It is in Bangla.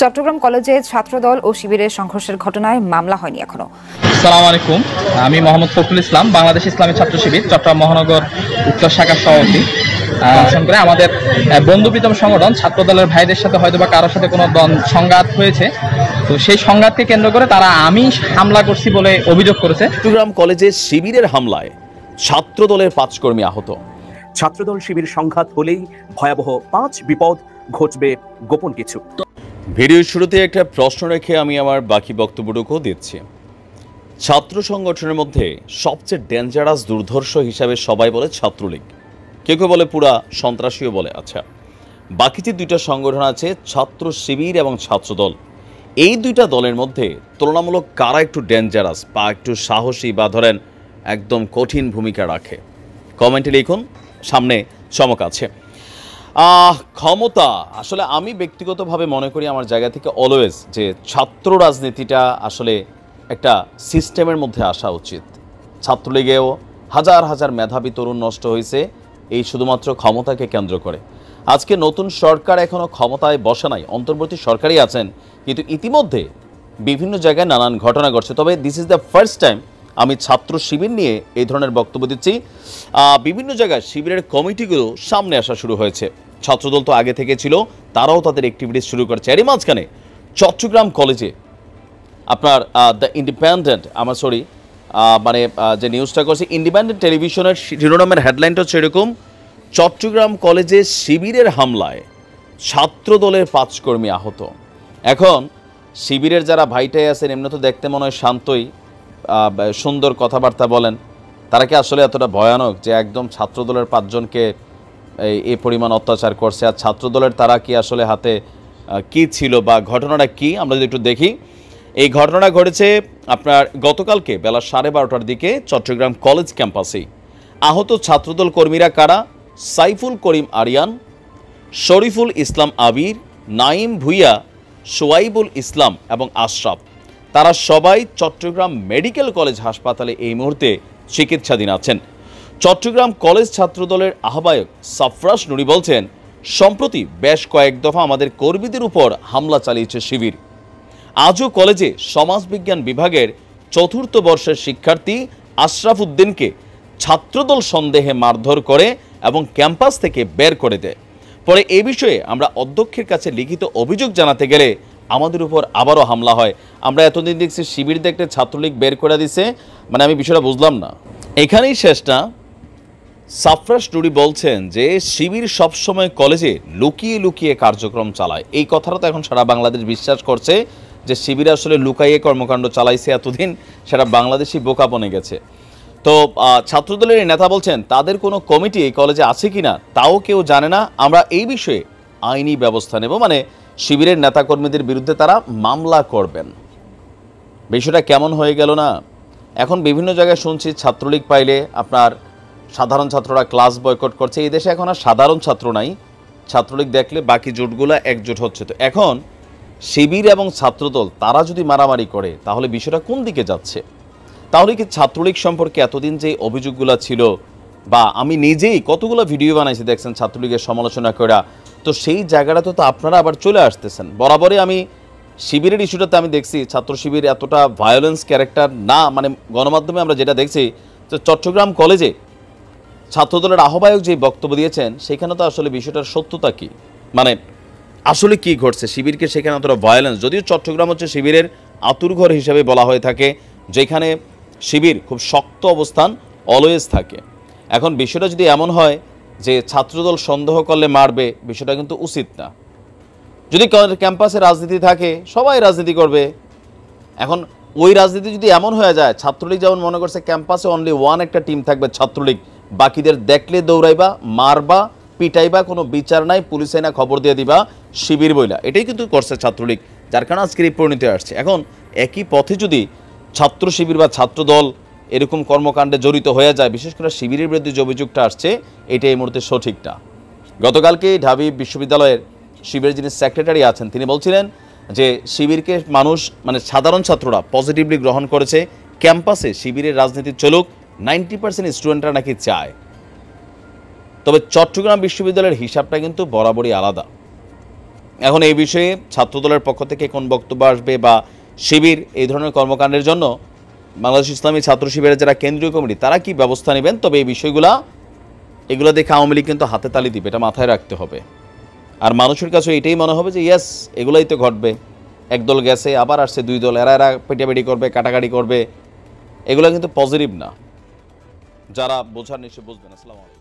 চট্টগ্রাম কলেজে ছাত্র দল ও শিবিরের সংঘর্ষের ঘটনায় মামলা হয়নি এখনো সালাম আলাইকুম আমি মোহাম্মদ ফখরুল ইসলাম বাংলাদেশ ইসলামী ছাত্র শিবির চট্টগ্রাম মহানগর উত্তর শাখার সভাপতি করে আমাদের প্রীতম সংগঠন দলের ভাইদের সাথে হয়তো বা কারোর সাথে কোনো সংঘাত হয়েছে তো সেই সংঘাতকে কেন্দ্র করে তারা আমি হামলা করছি বলে অভিযোগ করেছে চট্টগ্রাম কলেজে শিবিরের হামলায় ছাত্রদলের পাঁচ কর্মী আহত ছাত্রদল শিবির সংঘাত হলেই ভয়াবহ পাঁচ বিপদ ঘটবে গোপন কিছু ভিডিওর শুরুতে একটা প্রশ্ন রেখে আমি আমার বাকি বক্তব্যটুকু দিচ্ছি ছাত্র সংগঠনের মধ্যে সবচেয়ে ডেঞ্জারাস দুর্ধর্ষ হিসাবে সবাই বলে ছাত্রলীগ কেউ কেউ বলে পুরা সন্ত্রাসীও বলে আচ্ছা বাকি যে দুইটা সংগঠন আছে ছাত্র শিবির এবং ছাত্রদল এই দুইটা দলের মধ্যে তুলনামূলক কারা একটু ডেঞ্জারাস বা একটু সাহসী বা ধরেন একদম কঠিন ভূমিকা রাখে কমেন্টে লিখুন সামনে চমক আছে ক্ষমতা আসলে আমি ব্যক্তিগতভাবে মনে করি আমার জায়গা থেকে অলওয়েজ যে ছাত্র রাজনীতিটা আসলে একটা সিস্টেমের মধ্যে আসা উচিত ছাত্রলীগেও হাজার হাজার মেধাবী তরুণ নষ্ট হয়েছে এই শুধুমাত্র ক্ষমতাকে কেন্দ্র করে আজকে নতুন সরকার এখনও ক্ষমতায় বসে নাই অন্তর্বর্তী সরকারই আছেন কিন্তু ইতিমধ্যে বিভিন্ন জায়গায় নানান ঘটনা ঘটছে তবে this is the first time আমি ছাত্র শিবির নিয়ে এই ধরনের বক্তব্য দিচ্ছি বিভিন্ন জায়গায় শিবিরের কমিটিগুলো সামনে আসা শুরু হয়েছে ছাত্রদল তো আগে থেকে ছিল তারাও তাদের অ্যাক্টিভিটিস শুরু করেছে এরই মাঝখানে চট্টগ্রাম কলেজে আপনার দ্য ইন্ডিপেন্ডেন্ট আমার সরি মানে যে নিউজটা করছে ইন্ডিপেন্ডেন্ট টেলিভিশনের শিরোনামের হেডলাইনটা হচ্ছে এরকম চট্টগ্রাম কলেজে শিবিরের হামলায় ছাত্র দলের পাঁচ কর্মী আহত এখন শিবিরের যারা ভাইটাই আছেন এমনি তো দেখতে মনে হয় শান্তই সুন্দর কথাবার্তা বলেন তারা কি আসলে এতটা ভয়ানক যে একদম ছাত্রদলের পাঁচজনকে এই পরিমাণ অত্যাচার করছে আর ছাত্রদলের তারা কি আসলে হাতে কি ছিল বা ঘটনাটা কি আমরা যদি একটু দেখি এই ঘটনাটা ঘটেছে আপনার গতকালকে বেলা সাড়ে বারোটার দিকে চট্টগ্রাম কলেজ ক্যাম্পাসে আহত ছাত্রদল কর্মীরা কারা সাইফুল করিম আরিয়ান শরীফুল ইসলাম আবির নাইম ভুইয়া সোয়াইবুল ইসলাম এবং আশরাফ তারা সবাই চট্টগ্রাম মেডিকেল কলেজ হাসপাতালে এই মুহূর্তে চিকিৎসাধীন আছেন চট্টগ্রাম কলেজ ছাত্রদলের আহ্বায়ক সাফরাস নুরি বলছেন সম্প্রতি বেশ কয়েক দফা আমাদের কর্মীদের উপর হামলা চালিয়েছে শিবির আজও কলেজে সমাজবিজ্ঞান বিভাগের চতুর্থ বর্ষের শিক্ষার্থী আশরাফ উদ্দিনকে ছাত্রদল সন্দেহে মারধর করে এবং ক্যাম্পাস থেকে বের করে দেয় পরে এ বিষয়ে আমরা অধ্যক্ষের কাছে লিখিত অভিযোগ জানাতে গেলে আমাদের উপর আবারও হামলা হয় আমরা এতদিন দেখছি শিবির দেখতে ছাত্রলীগ বের করে দিছে মানে আমি বিষয়টা বুঝলাম না এখানেই শেষটা সাফরাস টুরি বলছেন যে শিবির সবসময় কলেজে লুকিয়ে লুকিয়ে কার্যক্রম চালায় এই কথাটা তো এখন সারা বাংলাদেশ বিশ্বাস করছে যে শিবির আসলে লুকাইয়ে কর্মকাণ্ড চালাইছে এতদিন সেটা বাংলাদেশি বোকা বনে গেছে তো ছাত্রদলের নেতা বলছেন তাদের কোনো কমিটি এই কলেজে আছে কি না তাও কেউ জানে না আমরা এই বিষয়ে আইনি ব্যবস্থা নেব মানে শিবিরের নেতাকর্মীদের বিরুদ্ধে তারা মামলা করবেন বিষয়টা কেমন হয়ে গেল না এখন বিভিন্ন জায়গায় শুনছি ছাত্রলীগ পাইলে আপনার সাধারণ ছাত্ররা ক্লাস বয়কট করছে এই দেশে এখন আর সাধারণ ছাত্র নাই ছাত্রলীগ দেখলে বাকি জোটগুলো একজোট হচ্ছে তো এখন শিবির এবং ছাত্রদল তারা যদি মারামারি করে তাহলে বিষয়টা কোন দিকে যাচ্ছে তাহলে কি ছাত্রলীগ সম্পর্কে এতদিন যে অভিযোগগুলো ছিল বা আমি নিজেই কতগুলো ভিডিও বানাইছি দেখছেন ছাত্রলীগের সমালোচনা করা তো সেই জায়গাটা তো আপনারা আবার চলে আসতেছেন বরাবরই আমি শিবিরের ইস্যুটাতে আমি দেখছি ছাত্র শিবির এতটা ভায়োলেন্স ক্যারেক্টার না মানে গণমাধ্যমে আমরা যেটা দেখছি যে চট্টগ্রাম কলেজে ছাত্রদলের আহ্বায়ক যে বক্তব্য দিয়েছেন সেখানে তো আসলে বিষয়টার সত্যতা কি মানে আসলে কি ঘটছে শিবিরকে সেখানে অতটা ভায়োলেন্স যদিও চট্টগ্রাম হচ্ছে শিবিরের আতুরঘর হিসাবে বলা হয়ে থাকে যেখানে শিবির খুব শক্ত অবস্থান অলওয়েজ থাকে এখন বিষয়টা যদি এমন হয় যে ছাত্রদল সন্দেহ করলে মারবে বিষয়টা কিন্তু উচিত না যদি ক্যাম্পাসে রাজনীতি থাকে সবাই রাজনীতি করবে এখন ওই রাজনীতি যদি এমন হয়ে যায় ছাত্রলীগ যেমন মনে করছে ক্যাম্পাসে অনলি ওয়ান একটা টিম থাকবে ছাত্রলীগ বাকিদের দেখলে দৌড়াইবা মারবা পিটাইবা কোনো বিচার নাই পুলিশে না খবর দিয়ে দিবা শিবির বইলা এটাই কিন্তু করছে ছাত্রলীগ যার কারণে আজকের এই পরিণতি আসছে এখন একই পথে যদি ছাত্র শিবির বা ছাত্রদল এরকম কর্মকাণ্ডে জড়িত হয়ে যায় বিশেষ করে শিবিরের বিরুদ্ধে যে অভিযোগটা আসছে এটা এই মুহূর্তে সঠিকটা গতকালকে ঢাবি বিশ্ববিদ্যালয়ের শিবিরের যিনি সেক্রেটারি আছেন তিনি বলছিলেন যে শিবিরকে মানুষ মানে সাধারণ ছাত্ররা পজিটিভলি গ্রহণ করেছে ক্যাম্পাসে শিবিরের রাজনীতি চলুক নাইনটি পার্সেন্ট স্টুডেন্টরা নাকি চায় তবে চট্টগ্রাম বিশ্ববিদ্যালয়ের হিসাবটা কিন্তু বরাবরই আলাদা এখন এই বিষয়ে ছাত্রদলের পক্ষ থেকে কোন বক্তব্য আসবে বা শিবির এই ধরনের কর্মকাণ্ডের জন্য বাংলাদেশ ইসলামী ছাত্র শিবিরের যারা কেন্দ্রীয় কমিটি তারা কি ব্যবস্থা নেবেন তবে এই বিষয়গুলা এগুলো দেখে আওয়ামী লীগ কিন্তু হাতে তালি দিবে এটা মাথায় রাখতে হবে আর মানুষের কাছে এটাই মনে হবে যে ইয়াস এগুলাই তো ঘটবে একদল গেছে আবার আসছে দুই দল এরা এরা পেটাপেটি করবে কাটাকাটি করবে এগুলো কিন্তু পজিটিভ না যারা বোঝার নিশ্চয় বুঝবেন আসসালামু আলাইকুম